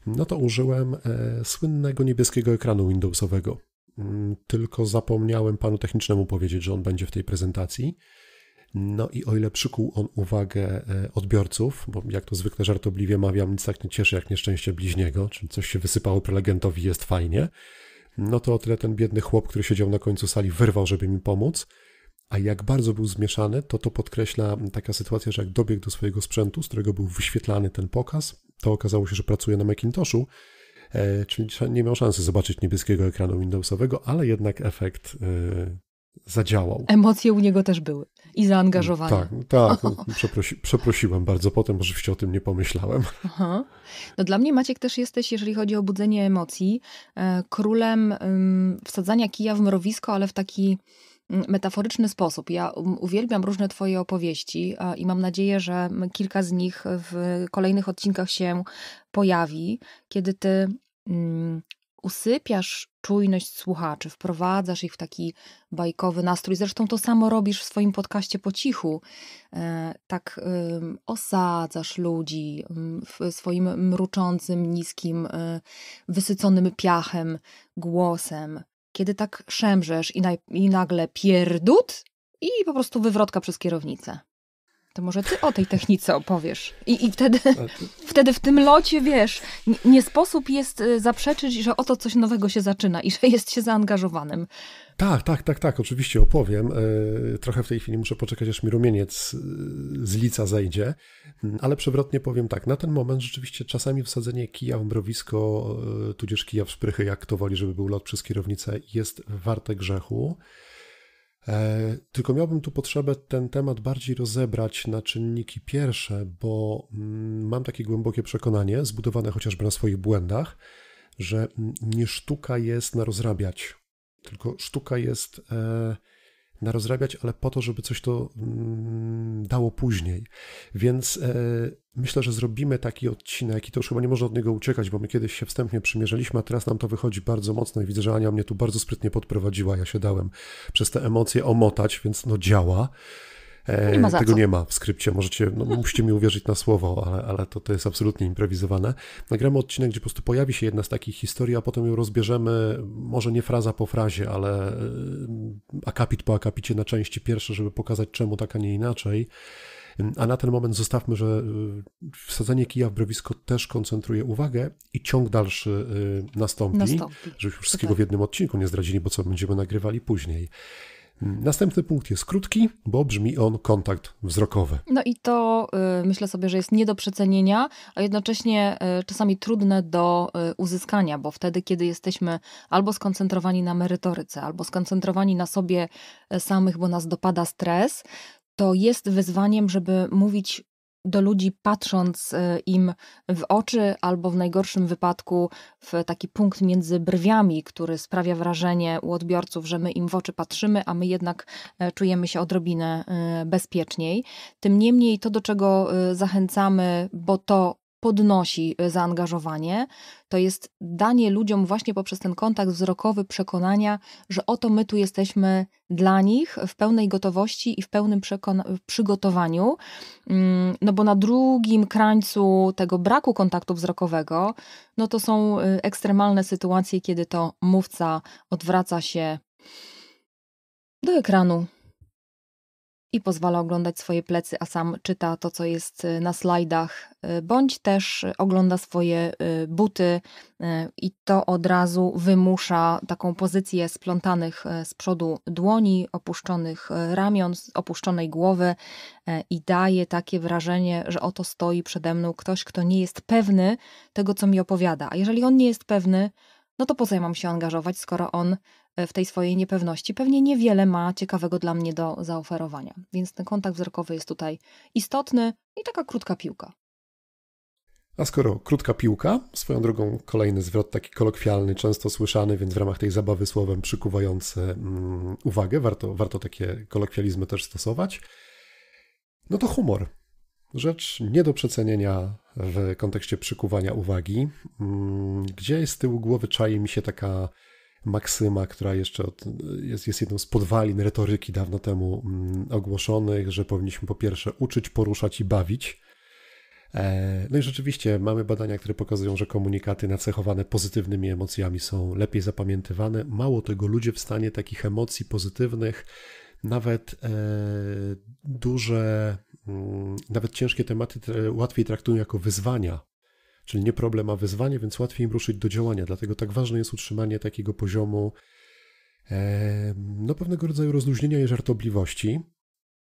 no to użyłem e, słynnego niebieskiego ekranu Windowsowego. Mm, tylko zapomniałem panu technicznemu powiedzieć, że on będzie w tej prezentacji. No i o ile przykuł on uwagę e, odbiorców, bo jak to zwykle żartobliwie mawiam, nic tak nie cieszy jak nieszczęście bliźniego, czyli coś się wysypało prelegentowi, jest fajnie, no to o tyle ten biedny chłop, który siedział na końcu sali, wyrwał, żeby mi pomóc. A jak bardzo był zmieszany, to to podkreśla taka sytuacja, że jak dobiegł do swojego sprzętu, z którego był wyświetlany ten pokaz, to okazało się, że pracuje na Macintoshu, e, czyli nie miał szansy zobaczyć niebieskiego ekranu Windowsowego, ale jednak efekt e, zadziałał. Emocje u niego też były i zaangażowanie. Tak, tak. Przeprosi, przeprosiłem bardzo potem, oczywiście o tym nie pomyślałem. Aha. No dla mnie Maciek też jesteś, jeżeli chodzi o budzenie emocji, e, królem wsadzania kija w mrowisko, ale w taki metaforyczny sposób. Ja uwielbiam różne Twoje opowieści i mam nadzieję, że kilka z nich w kolejnych odcinkach się pojawi, kiedy Ty mm, usypiasz czujność słuchaczy, wprowadzasz ich w taki bajkowy nastrój. Zresztą to samo robisz w swoim podcaście po cichu. E, tak osadzasz ludzi swoim mruczącym, niskim, y, wysyconym piachem, głosem. Kiedy tak szemrzesz i, na, i nagle pierdut i po prostu wywrotka przez kierownicę. To może ty o tej technice opowiesz. I, i wtedy, wtedy w tym locie, wiesz, nie, nie sposób jest y, zaprzeczyć, że oto coś nowego się zaczyna i że jest się zaangażowanym. Tak, tak, tak, tak, oczywiście opowiem. E, trochę w tej chwili muszę poczekać, aż mi rumieniec e, z lica zejdzie, mm, ale przewrotnie powiem tak. Na ten moment rzeczywiście czasami wsadzenie kija w mrowisko, e, tudzież kija w sprychy, jak kto woli, żeby był lot przez kierownicę, jest warte grzechu. Tylko miałbym tu potrzebę ten temat bardziej rozebrać na czynniki pierwsze, bo mm, mam takie głębokie przekonanie, zbudowane chociażby na swoich błędach, że mm, nie sztuka jest na rozrabiać. Tylko sztuka jest e, na narozrabiać, ale po to, żeby coś to mm, dało później. Więc e, myślę, że zrobimy taki odcinek i to już chyba nie można od niego uciekać, bo my kiedyś się wstępnie przymierzyliśmy, a teraz nam to wychodzi bardzo mocno i widzę, że Ania mnie tu bardzo sprytnie podprowadziła. Ja się dałem przez te emocje omotać, więc no działa. E, nie ma tego co. nie ma w skrypcie, możecie, no, musicie mi uwierzyć na słowo, ale, ale to, to jest absolutnie improwizowane. Nagramy odcinek, gdzie po prostu pojawi się jedna z takich historii, a potem ją rozbierzemy, może nie fraza po frazie, ale e, akapit po akapicie na części pierwsze, żeby pokazać czemu tak, a nie inaczej. A na ten moment zostawmy, że e, wsadzenie kija w browisko też koncentruje uwagę i ciąg dalszy nastąpi, nastąpi. żebyśmy wszystkiego w tak. jednym odcinku nie zdradzili, bo co będziemy nagrywali później. Następny punkt jest krótki, bo brzmi on kontakt wzrokowy. No i to y, myślę sobie, że jest nie do przecenienia, a jednocześnie y, czasami trudne do y, uzyskania, bo wtedy, kiedy jesteśmy albo skoncentrowani na merytoryce, albo skoncentrowani na sobie samych, bo nas dopada stres, to jest wyzwaniem, żeby mówić do ludzi patrząc y, im w oczy, albo w najgorszym wypadku w taki punkt między brwiami, który sprawia wrażenie u odbiorców, że my im w oczy patrzymy, a my jednak e, czujemy się odrobinę e, bezpieczniej. Tym niemniej to, do czego e, zachęcamy, bo to podnosi e, zaangażowanie, to jest danie ludziom właśnie poprzez ten kontakt wzrokowy przekonania, że oto my tu jesteśmy dla nich w pełnej gotowości i w pełnym przygotowaniu. Mm, no bo na drugim krańcu tego braku kontaktu wzrokowego, no to są y, ekstremalne sytuacje, kiedy to mówca odwraca się do ekranu i pozwala oglądać swoje plecy, a sam czyta to, co jest y, na slajdach, y, bądź też ogląda swoje y, buty i to od razu wymusza taką pozycję splątanych z przodu dłoni, opuszczonych ramion, opuszczonej głowy i daje takie wrażenie, że oto stoi przede mną ktoś, kto nie jest pewny tego, co mi opowiada. A jeżeli on nie jest pewny, no to po co ja mam się angażować, skoro on w tej swojej niepewności, pewnie niewiele ma ciekawego dla mnie do zaoferowania. Więc ten kontakt wzrokowy jest tutaj istotny i taka krótka piłka. A skoro krótka piłka, swoją drogą kolejny zwrot taki kolokwialny, często słyszany, więc w ramach tej zabawy słowem przykuwający mm, uwagę, warto, warto takie kolokwializmy też stosować. No to humor. Rzecz nie do przecenienia w kontekście przykuwania uwagi. Mm, gdzie z tyłu głowy czai mi się taka maksyma, która jeszcze od, jest, jest jedną z podwalin retoryki dawno temu mm, ogłoszonych, że powinniśmy po pierwsze uczyć, poruszać i bawić. E, no i rzeczywiście mamy badania, które pokazują, że komunikaty nacechowane pozytywnymi emocjami są lepiej zapamiętywane. Mało tego, ludzie w stanie takich emocji pozytywnych, nawet e, duże, mm, nawet ciężkie tematy łatwiej traktują jako wyzwania czyli nie problem, a wyzwanie, więc łatwiej im ruszyć do działania. Dlatego tak ważne jest utrzymanie takiego poziomu no, pewnego rodzaju rozluźnienia i żartobliwości.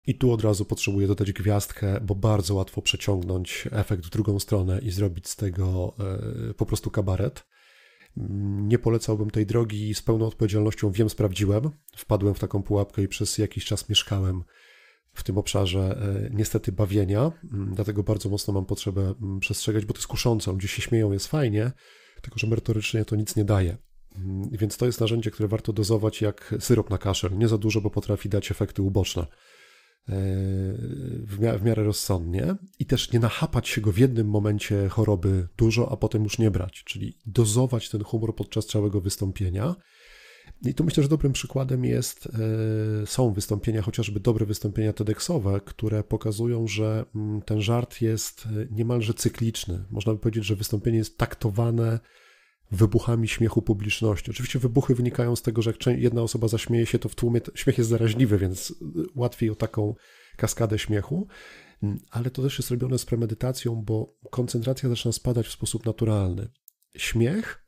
I tu od razu potrzebuję dodać gwiazdkę, bo bardzo łatwo przeciągnąć efekt w drugą stronę i zrobić z tego e, po prostu kabaret. Nie polecałbym tej drogi z pełną odpowiedzialnością. Wiem, sprawdziłem. Wpadłem w taką pułapkę i przez jakiś czas mieszkałem w tym obszarze e, niestety bawienia, mm, dlatego bardzo mocno mam potrzebę mm, przestrzegać, bo to jest kuszące, ludzie się śmieją, jest fajnie, tylko że merytorycznie to nic nie daje. Mm, więc to jest narzędzie, które warto dozować jak syrop na kaszel. Nie za dużo, bo potrafi dać efekty uboczne e, w miarę rozsądnie i też nie nachapać się go w jednym momencie choroby dużo, a potem już nie brać, czyli dozować ten humor podczas całego wystąpienia i tu myślę, że dobrym przykładem jest, e, są wystąpienia, chociażby dobre wystąpienia TEDxowe, które pokazują, że mm, ten żart jest e, niemalże cykliczny. Można by powiedzieć, że wystąpienie jest taktowane wybuchami śmiechu publiczności. Oczywiście wybuchy wynikają z tego, że jak jedna osoba zaśmieje się, to w tłumie śmiech jest zaraźliwy, więc e, łatwiej o taką kaskadę śmiechu. Mm, ale to też jest robione z premedytacją, bo koncentracja zaczyna spadać w sposób naturalny. Śmiech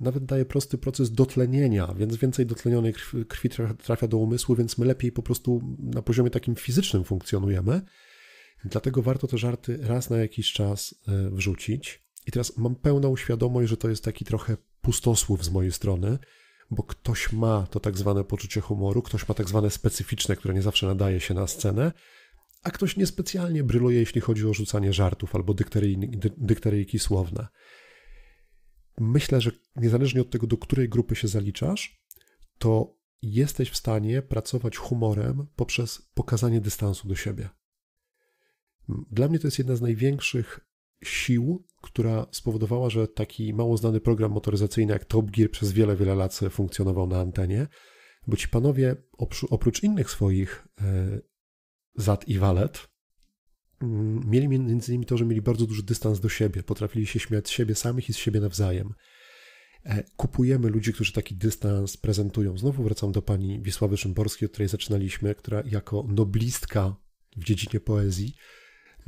nawet daje prosty proces dotlenienia, więc więcej dotlenionej krwi, trafia do umysłu, więc my lepiej po prostu na poziomie takim fizycznym funkcjonujemy. Dlatego warto te żarty raz na jakiś czas e, wrzucić. I teraz mam pełną świadomość, że to jest taki trochę pustosłów z mojej strony, bo ktoś ma to tak zwane poczucie humoru, ktoś ma tak zwane specyficzne, które nie zawsze nadaje się na scenę, a ktoś niespecjalnie bryluje, jeśli chodzi o rzucanie żartów albo dykteryjki słowne myślę, że niezależnie od tego, do której grupy się zaliczasz, to jesteś w stanie pracować humorem poprzez pokazanie dystansu do siebie. Dla mnie to jest jedna z największych sił, która spowodowała, że taki mało znany program motoryzacyjny jak Top Gear przez wiele, wiele lat funkcjonował na antenie, bo ci panowie oprócz innych swoich e, zat i walet, Mm, mieli między innymi to, że mieli bardzo duży dystans do siebie, potrafili się śmiać z siebie samych i z siebie nawzajem. E, kupujemy ludzi, którzy taki dystans prezentują. Znowu wracam do pani Wisławy Szymborskiej, od której zaczynaliśmy, która jako noblistka w dziedzinie poezji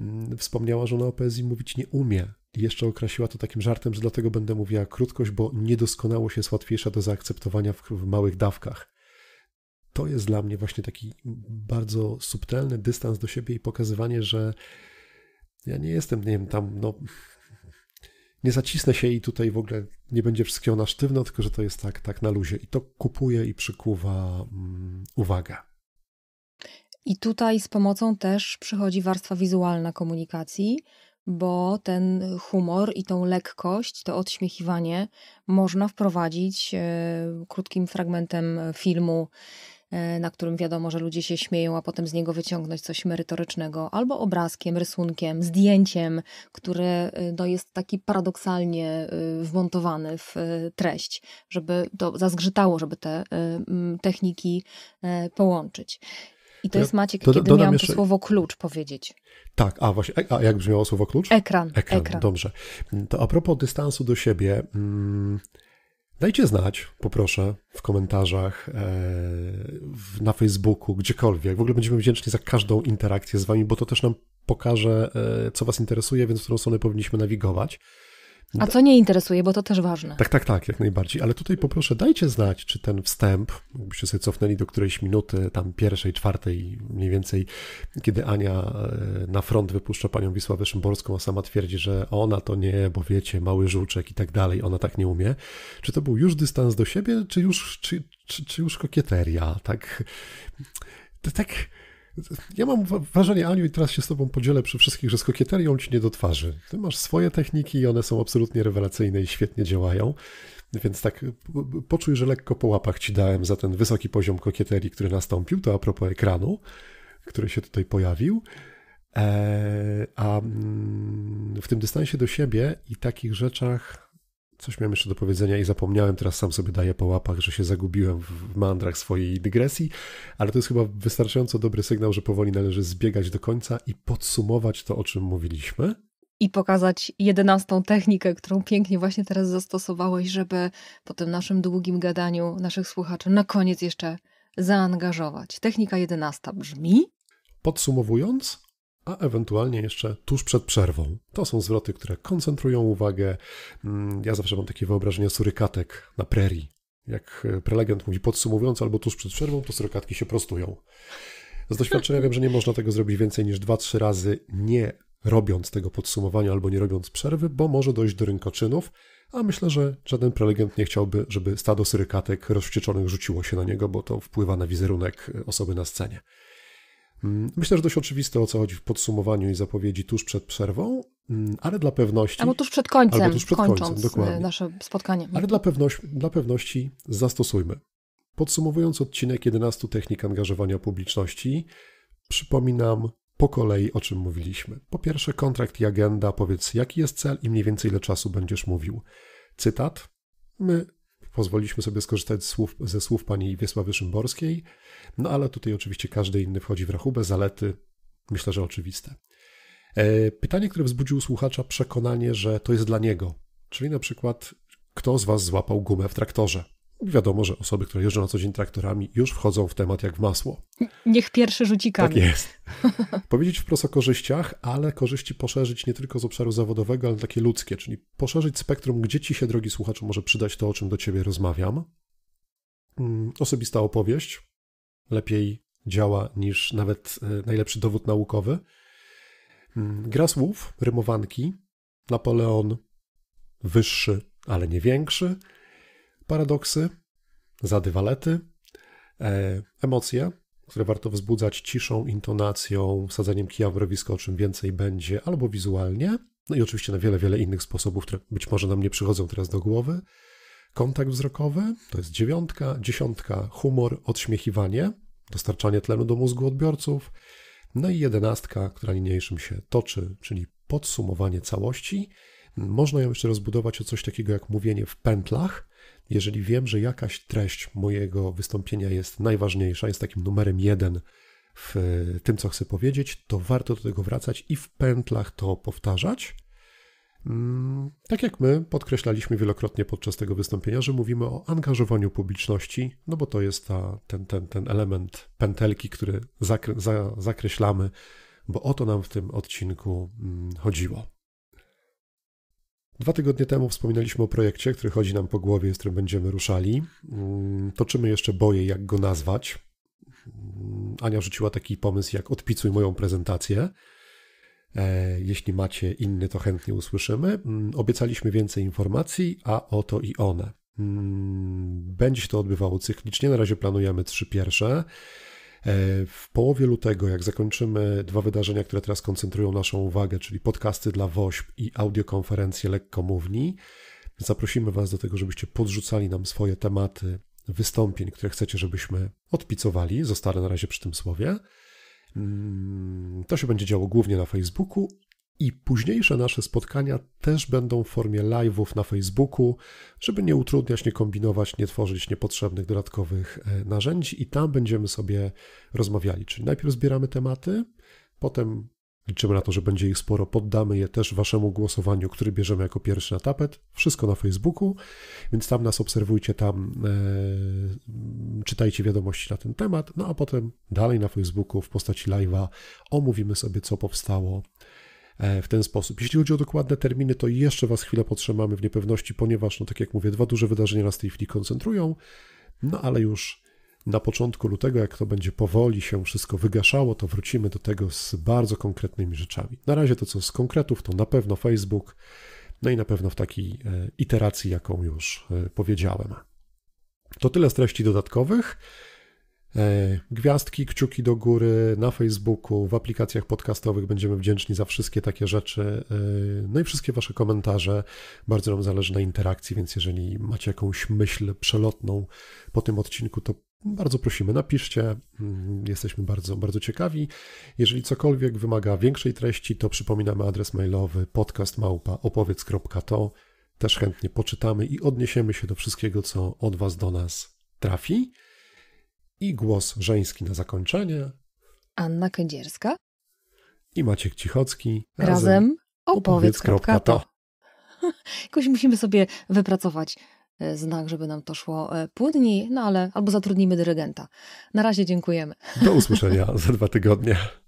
mm, wspomniała, że ona o poezji mówić nie umie. I jeszcze określiła to takim żartem, że dlatego będę mówiła krótkość, bo niedoskonałość jest łatwiejsza do zaakceptowania w, w małych dawkach to jest dla mnie właśnie taki bardzo subtelny dystans do siebie i pokazywanie, że ja nie jestem, nie wiem, tam, no, nie zacisnę się i tutaj w ogóle nie będzie wszystkiego na sztywno, tylko że to jest tak, tak na luzie. I to kupuje i przykuwa mm, uwagę. I tutaj z pomocą też przychodzi warstwa wizualna komunikacji, bo ten humor i tą lekkość, to odśmiechiwanie można wprowadzić e, krótkim fragmentem filmu E, na którym wiadomo, że ludzie się śmieją, a potem z niego wyciągnąć coś merytorycznego, albo obrazkiem, rysunkiem, zdjęciem, które e, no, jest taki paradoksalnie e, wmontowany w treść, żeby to zazgrzytało, żeby te techniki połączyć. I to jest Maciek, do, kiedy miałam jeszcze... to słowo klucz powiedzieć. Tak, a właśnie, a jak brzmiało słowo klucz? Ekran. Ekran, ekran. dobrze. To a propos dystansu do siebie, mm, Dajcie znać, poproszę, w komentarzach, e, na Facebooku, gdziekolwiek. W ogóle będziemy wdzięczni za każdą interakcję z Wami, bo to też nam pokaże, e, co Was interesuje, więc w którą stronę powinniśmy nawigować. A co nie interesuje, bo to też ważne. Tak, tak, tak, jak najbardziej. Ale tutaj poproszę, dajcie znać, czy ten wstęp, jakbyście sobie cofnęli do którejś minuty, tam pierwszej, czwartej mniej więcej, kiedy Ania e, na front wypuszcza panią Wisławę Szymborską, a sama twierdzi, że ona to nie, bo wiecie, mały żółczek i tak dalej, ona tak nie umie. Czy to był już dystans do siebie, czy już, czy, czy, czy już kokieteria? Tak, tak ja mam wrażenie, Aniu, i teraz się z tobą podzielę przy wszystkich, że z kokieterią ci nie do twarzy. Ty masz swoje techniki i one są absolutnie rewelacyjne i świetnie działają. Więc tak poczuj, że lekko po łapach ci dałem za ten wysoki poziom kokieterii, który nastąpił. To a propos ekranu, który się tutaj pojawił. E, a mm, w tym dystansie do siebie i takich rzeczach Coś miałem jeszcze do powiedzenia i zapomniałem, teraz sam sobie daję po łapach, że się zagubiłem w mandrach swojej dygresji, ale to jest chyba wystarczająco dobry sygnał, że powoli należy zbiegać do końca i podsumować to, o czym mówiliśmy. I pokazać jedenastą technikę, którą pięknie właśnie teraz zastosowałeś, żeby po tym naszym długim gadaniu naszych słuchaczy na koniec jeszcze zaangażować. Technika jedenasta brzmi. Podsumowując, a ewentualnie jeszcze tuż przed przerwą. To są zwroty, które koncentrują uwagę. Mm, ja zawsze mam takie wyobrażenie surykatek na prerii. Jak e, prelegent mówi podsumowując albo tuż przed przerwą, to surykatki się prostują. Z doświadczenia wiem, że nie można tego zrobić więcej niż 2-3 razy, nie robiąc tego podsumowania albo nie robiąc przerwy, bo może dojść do rynkoczynów, a myślę, że żaden prelegent nie chciałby, żeby stado surykatek rozwścieczonych rzuciło się na niego, bo to wpływa na wizerunek e, osoby na scenie. Mm, myślę, że dość oczywiste o co chodzi w podsumowaniu i zapowiedzi tuż przed przerwą, mm, ale dla pewności. Albo tuż przed końcem, albo tuż przed końcem y, dokładnie. nasze spotkanie. Mhm. Ale dla, pewności, dla pewności zastosujmy. Podsumowując odcinek 11 technik angażowania publiczności, przypominam po kolei o czym mówiliśmy. Po pierwsze, kontrakt i agenda, powiedz jaki jest cel i mniej więcej ile czasu będziesz mówił. Cytat. My pozwoliliśmy sobie skorzystać słów, ze słów pani Wiesławy Szymborskiej, no ale tutaj oczywiście każdy inny wchodzi w rachubę, zalety myślę, że oczywiste. E, pytanie, które wzbudziło słuchacza przekonanie, że to jest dla niego, czyli na przykład kto z was złapał gumę w traktorze? Wiadomo, że osoby, które jeżdżą na co dzień traktorami, już wchodzą w temat jak w masło. Niech pierwszy rzuci kamień. Tak jest. Powiedzieć wprost o korzyściach, ale korzyści poszerzyć nie tylko z obszaru zawodowego, ale takie ludzkie, czyli poszerzyć spektrum, gdzie ci się, drogi słuchaczu, może przydać to, o czym do ciebie rozmawiam. Mm, osobista opowieść lepiej działa niż nawet e, najlepszy dowód naukowy. Mm, gra słów, rymowanki, Napoleon wyższy, ale nie większy paradoksy, walety, e, emocje, które warto wzbudzać ciszą, intonacją, wsadzeniem kija w rowisko, o czym więcej będzie, albo wizualnie, no i oczywiście na wiele, wiele innych sposobów, które być może nam nie przychodzą teraz do głowy. Kontakt wzrokowy to jest dziewiątka, dziesiątka humor, odśmiechiwanie, dostarczanie tlenu do mózgu odbiorców, no i jedenastka, która niniejszym się toczy, czyli podsumowanie całości. Można ją jeszcze rozbudować o coś takiego jak mówienie w pętlach, jeżeli wiem, że jakaś treść mojego wystąpienia jest najważniejsza, jest takim numerem jeden w e, tym, co chcę powiedzieć, to warto do tego wracać i w pętlach to powtarzać. Mm, tak jak my podkreślaliśmy wielokrotnie podczas tego wystąpienia, że mówimy o angażowaniu publiczności, no bo to jest ta, ten, ten, ten element pętelki, który zakre, za, zakreślamy, bo o to nam w tym odcinku mm, chodziło. Dwa tygodnie temu wspominaliśmy o projekcie, który chodzi nam po głowie, z którym będziemy ruszali. Mm, toczymy jeszcze boje, jak go nazwać. Mm, Ania rzuciła taki pomysł, jak odpicuj moją prezentację. E, jeśli macie inny, to chętnie usłyszymy. Mm, obiecaliśmy więcej informacji, a oto i one. Będzie się to odbywało cyklicznie. Na razie planujemy trzy pierwsze. E, w połowie lutego, jak zakończymy dwa wydarzenia, które teraz koncentrują naszą uwagę, czyli podcasty dla WOŚP i audiokonferencje lekkomówni, zaprosimy Was do tego, żebyście podrzucali nam swoje tematy wystąpień, które chcecie, żebyśmy odpicowali. Zostanę na razie przy tym słowie. Mm, to się będzie działo głównie na Facebooku i późniejsze nasze spotkania też będą w formie live'ów na Facebooku, żeby nie utrudniać, nie kombinować, nie tworzyć niepotrzebnych dodatkowych e, narzędzi, i tam będziemy sobie rozmawiali. Czyli najpierw zbieramy tematy, potem liczymy na to, że będzie ich sporo, poddamy je też Waszemu głosowaniu, który bierzemy jako pierwszy na tapet. Wszystko na Facebooku, więc tam nas obserwujcie, tam e, czytajcie wiadomości na ten temat, no a potem dalej na Facebooku w postaci live'a omówimy sobie, co powstało E, w ten sposób. Jeśli chodzi o dokładne terminy, to jeszcze Was chwilę potrzymamy w niepewności, ponieważ, no tak jak mówię, dwa duże wydarzenia nas tej chwili koncentrują, no ale już na początku lutego, jak to będzie powoli się wszystko wygaszało, to wrócimy do tego z bardzo konkretnymi rzeczami. Na razie to, co z konkretów, to na pewno Facebook, no i na pewno w takiej e, iteracji, jaką już e, powiedziałem. To tyle z treści dodatkowych. E, gwiazdki, kciuki do góry na Facebooku, w aplikacjach podcastowych będziemy wdzięczni za wszystkie takie rzeczy. E, no i wszystkie Wasze komentarze. Bardzo nam zależy na interakcji, więc jeżeli macie jakąś myśl przelotną po tym odcinku, to bardzo prosimy, napiszcie. Mm, jesteśmy bardzo, bardzo ciekawi. Jeżeli cokolwiek wymaga większej treści, to przypominamy adres mailowy podcastmałpaopowiedz.to. Też chętnie poczytamy i odniesiemy się do wszystkiego, co od Was do nas trafi. I głos żeński na zakończenie. Anna Kędzierska i Maciek Cichocki. Razem, razem opowiedz. opowiedz. To. Jakoś musimy sobie wypracować e, znak, żeby nam to szło e, płynniej, no ale albo zatrudnimy dyrygenta. Na razie dziękujemy. Do usłyszenia za dwa tygodnie.